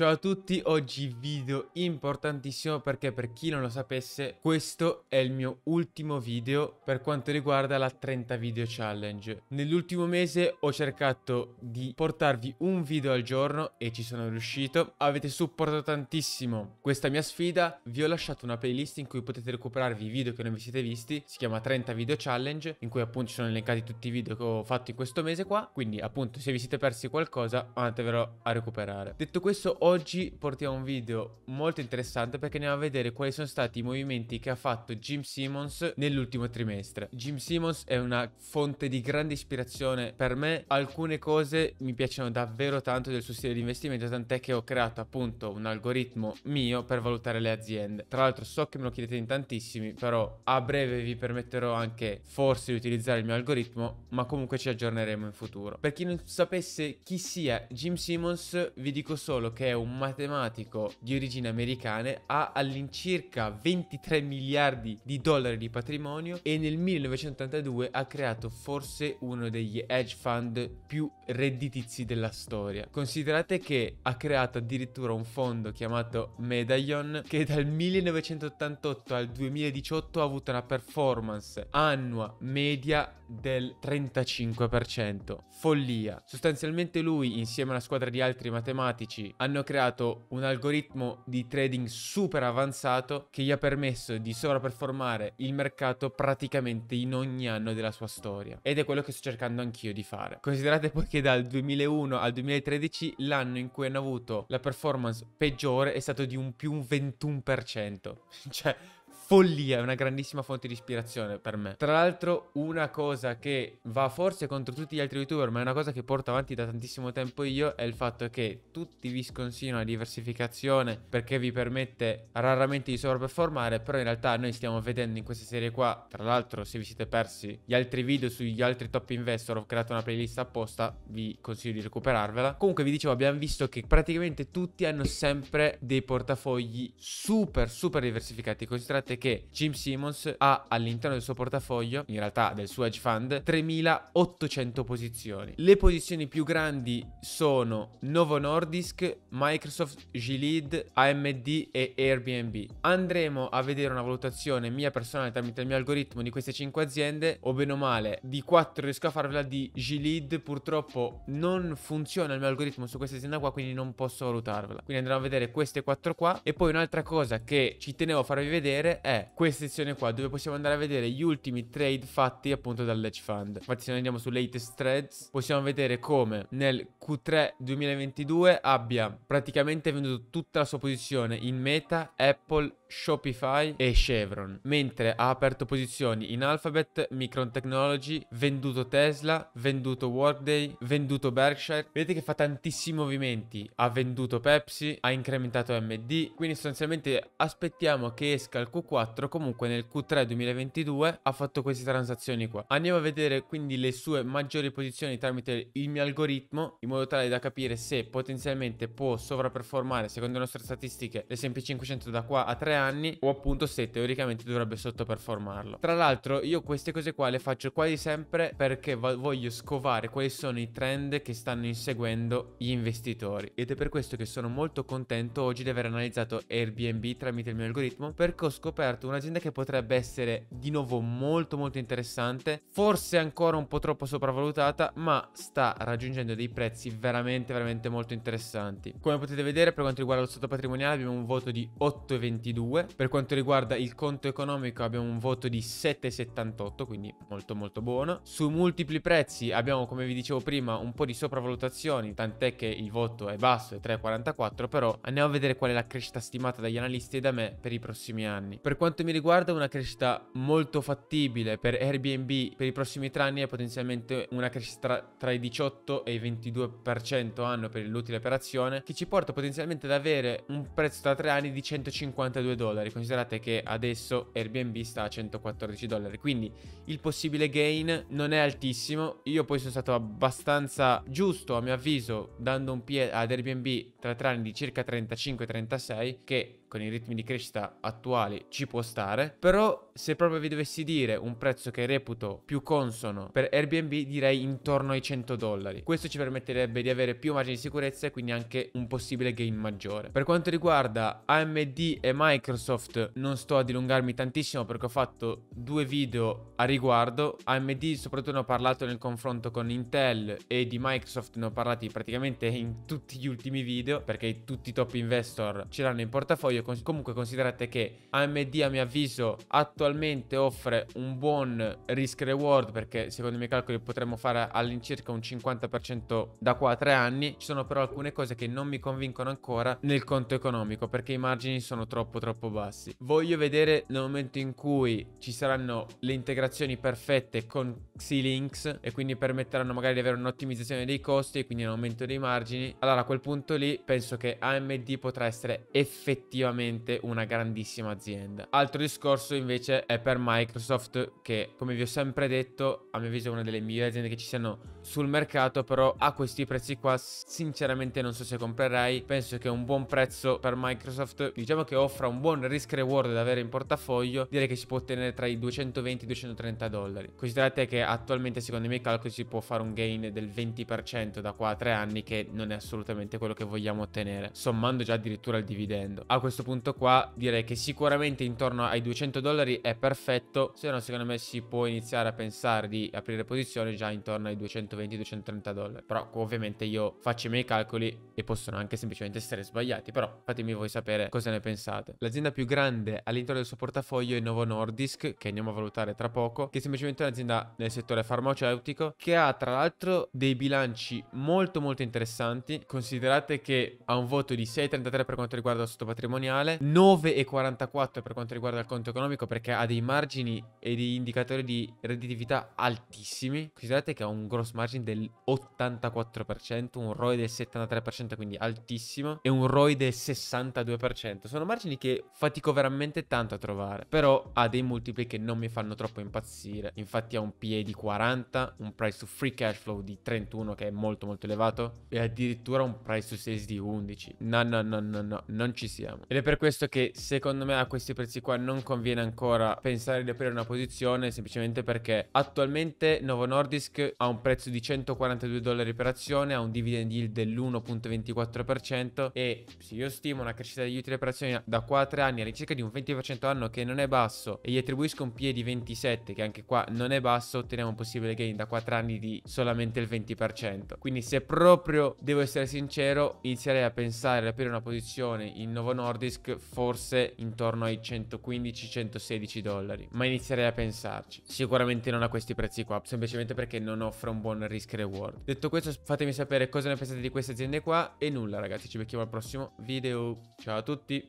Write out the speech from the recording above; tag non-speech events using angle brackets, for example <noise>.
Ciao a tutti, oggi video importantissimo perché per chi non lo sapesse questo è il mio ultimo video per quanto riguarda la 30 video challenge. Nell'ultimo mese ho cercato di portarvi un video al giorno e ci sono riuscito. Avete supportato tantissimo questa mia sfida, vi ho lasciato una playlist in cui potete recuperarvi i video che non vi siete visti, si chiama 30 video challenge in cui appunto ci sono elencati tutti i video che ho fatto in questo mese qua, quindi appunto se vi siete persi qualcosa andatevelo a recuperare. Detto questo Oggi portiamo un video molto interessante perché andiamo a vedere quali sono stati i movimenti che ha fatto Jim Simmons nell'ultimo trimestre. Jim Simmons è una fonte di grande ispirazione per me, alcune cose mi piacciono davvero tanto del suo stile di investimento, tant'è che ho creato appunto un algoritmo mio per valutare le aziende. Tra l'altro so che me lo chiedete in tantissimi, però a breve vi permetterò anche forse di utilizzare il mio algoritmo, ma comunque ci aggiorneremo in futuro. Per chi non sapesse chi sia Jim Simmons, vi dico solo che è un matematico di origine americane, ha all'incirca 23 miliardi di dollari di patrimonio e nel 1982 ha creato forse uno degli hedge fund più redditizi della storia. Considerate che ha creato addirittura un fondo chiamato Medallion che dal 1988 al 2018 ha avuto una performance annua media del 35%. Follia. Sostanzialmente lui insieme a una squadra di altri matematici hanno hanno creato un algoritmo di trading super avanzato che gli ha permesso di sovraperformare il mercato praticamente in ogni anno della sua storia. Ed è quello che sto cercando anch'io di fare. Considerate poi che dal 2001 al 2013 l'anno in cui hanno avuto la performance peggiore è stato di un più 21%. <laughs> cioè follia, è una grandissima fonte di ispirazione per me. Tra l'altro una cosa che va forse contro tutti gli altri youtuber, ma è una cosa che porto avanti da tantissimo tempo io, è il fatto che tutti vi sconsigliano la diversificazione perché vi permette raramente di sovraperformare, però in realtà noi stiamo vedendo in questa serie qua, tra l'altro se vi siete persi gli altri video sugli altri top investor, ho creato una playlist apposta, vi consiglio di recuperarvela. Comunque vi dicevo, abbiamo visto che praticamente tutti hanno sempre dei portafogli super super diversificati, considerate che Jim Simmons ha all'interno del suo portafoglio, in realtà del suo hedge fund, 3800 posizioni. Le posizioni più grandi sono Novo Nordisk, Microsoft, Gilead, AMD e Airbnb. Andremo a vedere una valutazione mia personale tramite il mio algoritmo di queste 5 aziende, o bene o male, di 4 riesco a farvela di Gilead, purtroppo non funziona il mio algoritmo su questa azienda qua, quindi non posso valutarvela. Quindi andremo a vedere queste 4 qua. E poi un'altra cosa che ci tenevo a farvi vedere è è questa sezione qua dove possiamo andare a vedere gli ultimi trade fatti appunto dall'edge fund. Infatti se noi andiamo su latest trades possiamo vedere come nel 3 2022 abbia praticamente venduto tutta la sua posizione in Meta, Apple, Shopify e Chevron, mentre ha aperto posizioni in Alphabet, Micron Technology, venduto Tesla, venduto Workday, venduto Berkshire. Vedete che fa tantissimi movimenti, ha venduto Pepsi, ha incrementato MD, quindi sostanzialmente aspettiamo che esca il Q4, comunque nel Q3 2022 ha fatto queste transazioni qua. Andiamo a vedere quindi le sue maggiori posizioni tramite il mio algoritmo, in modo tale da capire se potenzialmente può sovraperformare, secondo le nostre statistiche, l'SP 500 da qua a tre anni o appunto se teoricamente dovrebbe sottoperformarlo. Tra l'altro io queste cose qua le faccio quasi sempre perché voglio scovare quali sono i trend che stanno inseguendo gli investitori ed è per questo che sono molto contento oggi di aver analizzato Airbnb tramite il mio algoritmo perché ho scoperto un'azienda che potrebbe essere di nuovo molto molto interessante, forse ancora un po' troppo sopravvalutata ma sta raggiungendo dei prezzi prezzi veramente veramente molto interessanti. Come potete vedere per quanto riguarda lo stato patrimoniale abbiamo un voto di 8,22, per quanto riguarda il conto economico abbiamo un voto di 7,78, quindi molto molto buono. Su multipli prezzi abbiamo come vi dicevo prima un po' di sopravvalutazioni, tant'è che il voto è basso, è 3,44, però andiamo a vedere qual è la crescita stimata dagli analisti e da me per i prossimi anni. Per quanto mi riguarda una crescita molto fattibile per Airbnb per i prossimi tre anni è potenzialmente una crescita tra i 18 e i 22 1% anno per l'utile per azione, che ci porta potenzialmente ad avere un prezzo da 3 anni di 152 dollari. Considerate che adesso Airbnb sta a 114 dollari, quindi il possibile gain non è altissimo. Io poi sono stato abbastanza giusto, a mio avviso, dando un piede ad Airbnb tra 3 anni di circa 35-36, che con i ritmi di crescita attuali ci può stare, però se proprio vi dovessi dire un prezzo che reputo più consono per Airbnb direi intorno ai 100 dollari. Questo ci permetterebbe permetterebbe di avere più margini di sicurezza e quindi anche un possibile gain maggiore. Per quanto riguarda AMD e Microsoft non sto a dilungarmi tantissimo perché ho fatto due video a riguardo. AMD soprattutto ne ho parlato nel confronto con Intel e di Microsoft ne ho parlati praticamente in tutti gli ultimi video perché tutti i top investor ce l'hanno in portafoglio. Comunque considerate che AMD a mio avviso attualmente offre un buon risk reward perché secondo i miei calcoli potremmo fare all'incirca un 50% da da qua a tre anni. Ci sono però alcune cose che non mi convincono ancora nel conto economico perché i margini sono troppo troppo bassi. Voglio vedere nel momento in cui ci saranno le integrazioni perfette con Xilinx e quindi permetteranno magari di avere un'ottimizzazione dei costi e quindi un aumento dei margini. Allora a quel punto lì penso che AMD potrà essere effettivamente una grandissima azienda. Altro discorso invece è per Microsoft che come vi ho sempre detto a mio avviso è una delle migliori aziende che ci siano sul mercato però ha questi questi prezzi qua sinceramente non so se comprerei. Penso che un buon prezzo per Microsoft. Diciamo che offra un buon risk reward da avere in portafoglio. Direi che si può ottenere tra i 220 e i 230 dollari. Considerate che attualmente secondo i miei calcoli si può fare un gain del 20% da qua a tre anni che non è assolutamente quello che vogliamo ottenere. Sommando già addirittura il dividendo. A questo punto qua direi che sicuramente intorno ai 200 dollari è perfetto. Se no secondo me si può iniziare a pensare di aprire posizione già intorno ai 220-230 dollari. Però ovviamente ovviamente io faccio i miei calcoli e possono anche semplicemente essere sbagliati, però fatemi voi sapere cosa ne pensate. L'azienda più grande all'interno del suo portafoglio è Novo Nordisk, che andiamo a valutare tra poco, che è semplicemente un'azienda nel settore farmaceutico, che ha tra l'altro dei bilanci molto molto interessanti, considerate che ha un voto di 6,33 per quanto riguarda il sottopatrimoniale, 9,44 per quanto riguarda il conto economico perché ha dei margini e degli indicatori di redditività altissimi, considerate che ha un gross margin del 84%, 64%, un ROI del 73%, quindi altissimo, e un ROI del 62%. Sono margini che fatico veramente tanto a trovare, però ha dei multipli che non mi fanno troppo impazzire. Infatti ha un PE di 40, un price to free cash flow di 31 che è molto molto elevato e addirittura un price to sales di 11. No, no, no, no, no, non ci siamo. Ed è per questo che secondo me a questi prezzi qua non conviene ancora pensare di aprire una posizione semplicemente perché attualmente Novo Nordisk ha un prezzo di 142 dollari per azione operazione ha un dividend yield dell'1.24% e se io stimo una crescita degli utili operazioni da 4 anni all'incirca di un 20% anno che non è basso e gli attribuisco un PE di 27 che anche qua non è basso otteniamo un possibile gain da 4 anni di solamente il 20%. Quindi se proprio devo essere sincero inizierei a pensare ad aprire una posizione in Novo Nordisk forse intorno ai 115-116 dollari ma inizierei a pensarci. Sicuramente non a questi prezzi qua semplicemente perché non offre un buon risk reward. Detto questo fate Fatemi sapere cosa ne pensate di queste aziende qua. E nulla ragazzi, ci becchiamo al prossimo video. Ciao a tutti.